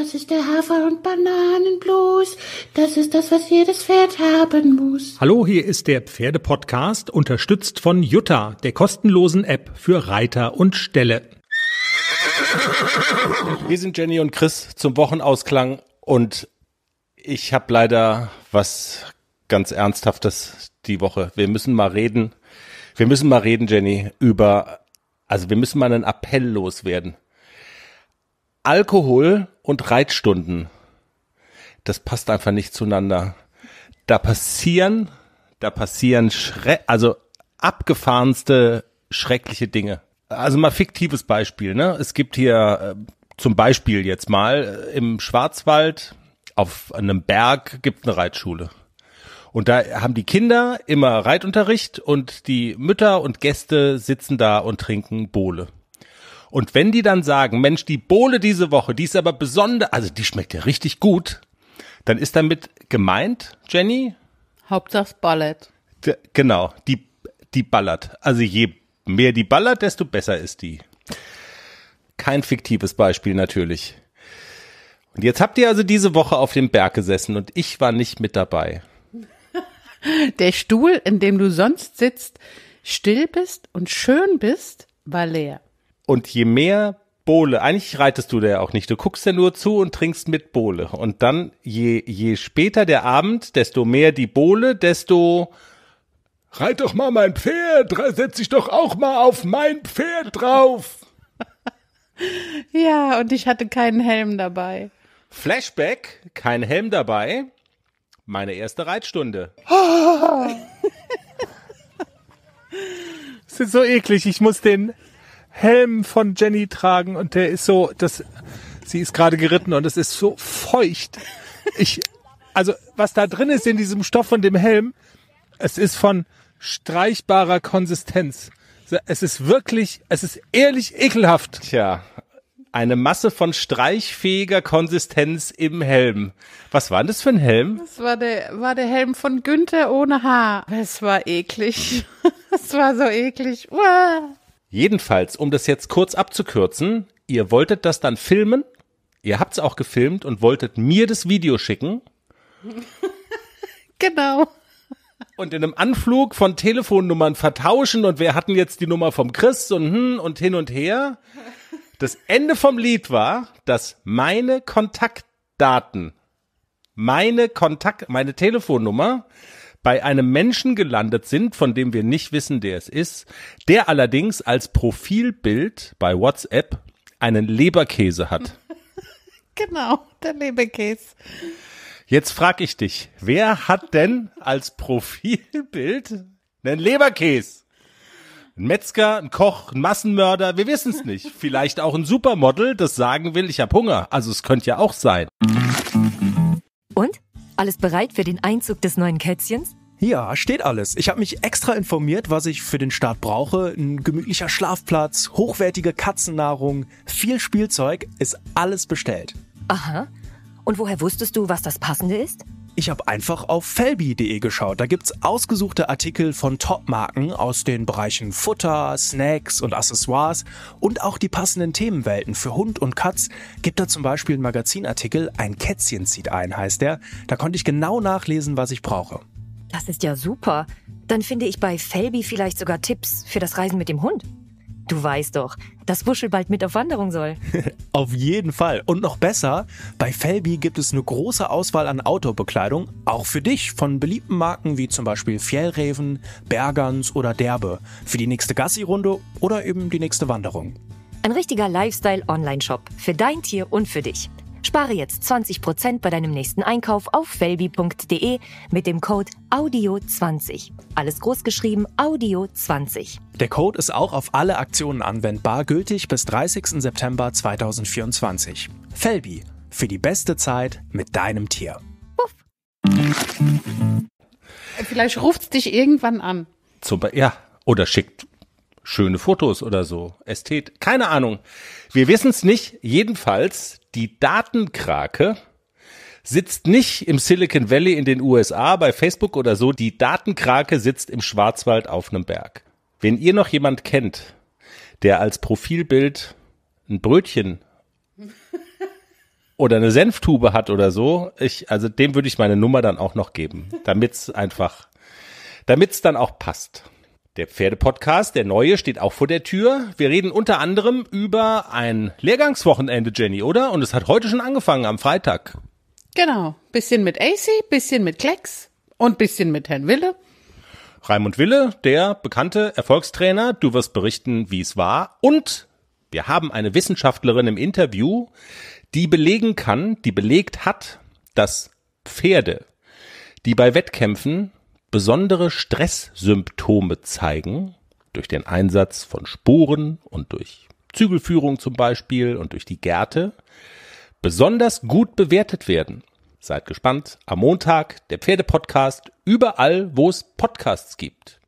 Das ist der Hafer- und Bananenblues. Das ist das, was jedes Pferd haben muss. Hallo, hier ist der Pferdepodcast, unterstützt von Jutta, der kostenlosen App für Reiter und Ställe. Wir sind Jenny und Chris zum Wochenausklang und ich habe leider was ganz Ernsthaftes die Woche. Wir müssen mal reden. Wir müssen mal reden, Jenny, über, also wir müssen mal einen Appell loswerden. Alkohol und Reitstunden. Das passt einfach nicht zueinander. Da passieren, da passieren Schre also abgefahrenste schreckliche Dinge. Also mal fiktives Beispiel, ne? Es gibt hier äh, zum Beispiel jetzt mal äh, im Schwarzwald auf einem Berg gibt eine Reitschule. Und da haben die Kinder immer Reitunterricht und die Mütter und Gäste sitzen da und trinken Bohle. Und wenn die dann sagen, Mensch, die Bohle diese Woche, die ist aber besonders, also die schmeckt ja richtig gut, dann ist damit gemeint, Jenny? Hauptsache ballert. genau, die, die ballert. Also je mehr die ballert, desto besser ist die. Kein fiktives Beispiel natürlich. Und jetzt habt ihr also diese Woche auf dem Berg gesessen und ich war nicht mit dabei. Der Stuhl, in dem du sonst sitzt, still bist und schön bist, war leer. Und je mehr Bohle, eigentlich reitest du da ja auch nicht. Du guckst ja nur zu und trinkst mit Bohle. Und dann, je, je später der Abend, desto mehr die Bohle, desto Reit doch mal mein Pferd, setz dich doch auch mal auf mein Pferd drauf. ja, und ich hatte keinen Helm dabei. Flashback, kein Helm dabei. Meine erste Reitstunde. das ist so eklig, ich muss den Helm von Jenny tragen und der ist so, das, sie ist gerade geritten und es ist so feucht. Ich, also was da drin ist in diesem Stoff von dem Helm, es ist von streichbarer Konsistenz. Es ist wirklich, es ist ehrlich ekelhaft. Tja, eine Masse von streichfähiger Konsistenz im Helm. Was war denn das für ein Helm? Das war der, war der Helm von Günther ohne Haar. Es war eklig. Es war so eklig. Uah. Jedenfalls, um das jetzt kurz abzukürzen, ihr wolltet das dann filmen, ihr habt's auch gefilmt und wolltet mir das Video schicken. genau. Und in einem Anflug von Telefonnummern vertauschen und wir hatten jetzt die Nummer vom Chris und hm und hin und her. Das Ende vom Lied war, dass meine Kontaktdaten, meine Kontakt, meine Telefonnummer bei einem Menschen gelandet sind, von dem wir nicht wissen, der es ist, der allerdings als Profilbild bei WhatsApp einen Leberkäse hat. Genau, der Leberkäse. Jetzt frage ich dich, wer hat denn als Profilbild einen Leberkäse? Ein Metzger, ein Koch, ein Massenmörder, wir wissen es nicht. Vielleicht auch ein Supermodel, das sagen will, ich habe Hunger. Also es könnte ja auch sein. Und? Alles bereit für den Einzug des neuen Kätzchens? Ja, steht alles. Ich habe mich extra informiert, was ich für den Start brauche. Ein gemütlicher Schlafplatz, hochwertige Katzennahrung, viel Spielzeug, ist alles bestellt. Aha. Und woher wusstest du, was das Passende ist? Ich habe einfach auf felbi.de geschaut. Da gibt es ausgesuchte Artikel von Top-Marken aus den Bereichen Futter, Snacks und Accessoires und auch die passenden Themenwelten für Hund und Katz. Gibt da zum Beispiel einen Magazinartikel, ein Kätzchen zieht ein, heißt der. Da konnte ich genau nachlesen, was ich brauche. Das ist ja super. Dann finde ich bei Felbi vielleicht sogar Tipps für das Reisen mit dem Hund. Du weißt doch, dass Wuschel bald mit auf Wanderung soll. auf jeden Fall. Und noch besser, bei Felbi gibt es eine große Auswahl an Outdoor-Bekleidung, auch für dich, von beliebten Marken wie zum Beispiel Fjellreven, Bergans oder Derbe, für die nächste Gassi-Runde oder eben die nächste Wanderung. Ein richtiger Lifestyle-Online-Shop für dein Tier und für dich. Spare jetzt 20% bei deinem nächsten Einkauf auf felbi.de mit dem Code AUDIO20. Alles großgeschrieben AUDIO20. Der Code ist auch auf alle Aktionen anwendbar, gültig bis 30. September 2024. Felbi, für die beste Zeit mit deinem Tier. Puff. Vielleicht ruft es dich irgendwann an. Zum, ja, oder schickt schöne Fotos oder so. Ästhet, keine Ahnung. Wir wissen es nicht. Jedenfalls, die Datenkrake sitzt nicht im Silicon Valley in den USA bei Facebook oder so. Die Datenkrake sitzt im Schwarzwald auf einem Berg. Wenn ihr noch jemand kennt, der als Profilbild ein Brötchen oder eine Senftube hat oder so, ich, also dem würde ich meine Nummer dann auch noch geben, damit es einfach, damit es dann auch passt. Der Pferdepodcast, der neue, steht auch vor der Tür. Wir reden unter anderem über ein Lehrgangswochenende, Jenny, oder? Und es hat heute schon angefangen, am Freitag. Genau. Bisschen mit AC, bisschen mit Klecks und bisschen mit Herrn Wille. Raimund Wille, der bekannte Erfolgstrainer. Du wirst berichten, wie es war. Und wir haben eine Wissenschaftlerin im Interview, die belegen kann, die belegt hat, dass Pferde, die bei Wettkämpfen besondere Stresssymptome zeigen, durch den Einsatz von Sporen und durch Zügelführung zum Beispiel und durch die Gärte, besonders gut bewertet werden. Seid gespannt. Am Montag der Pferdepodcast überall, wo es Podcasts gibt.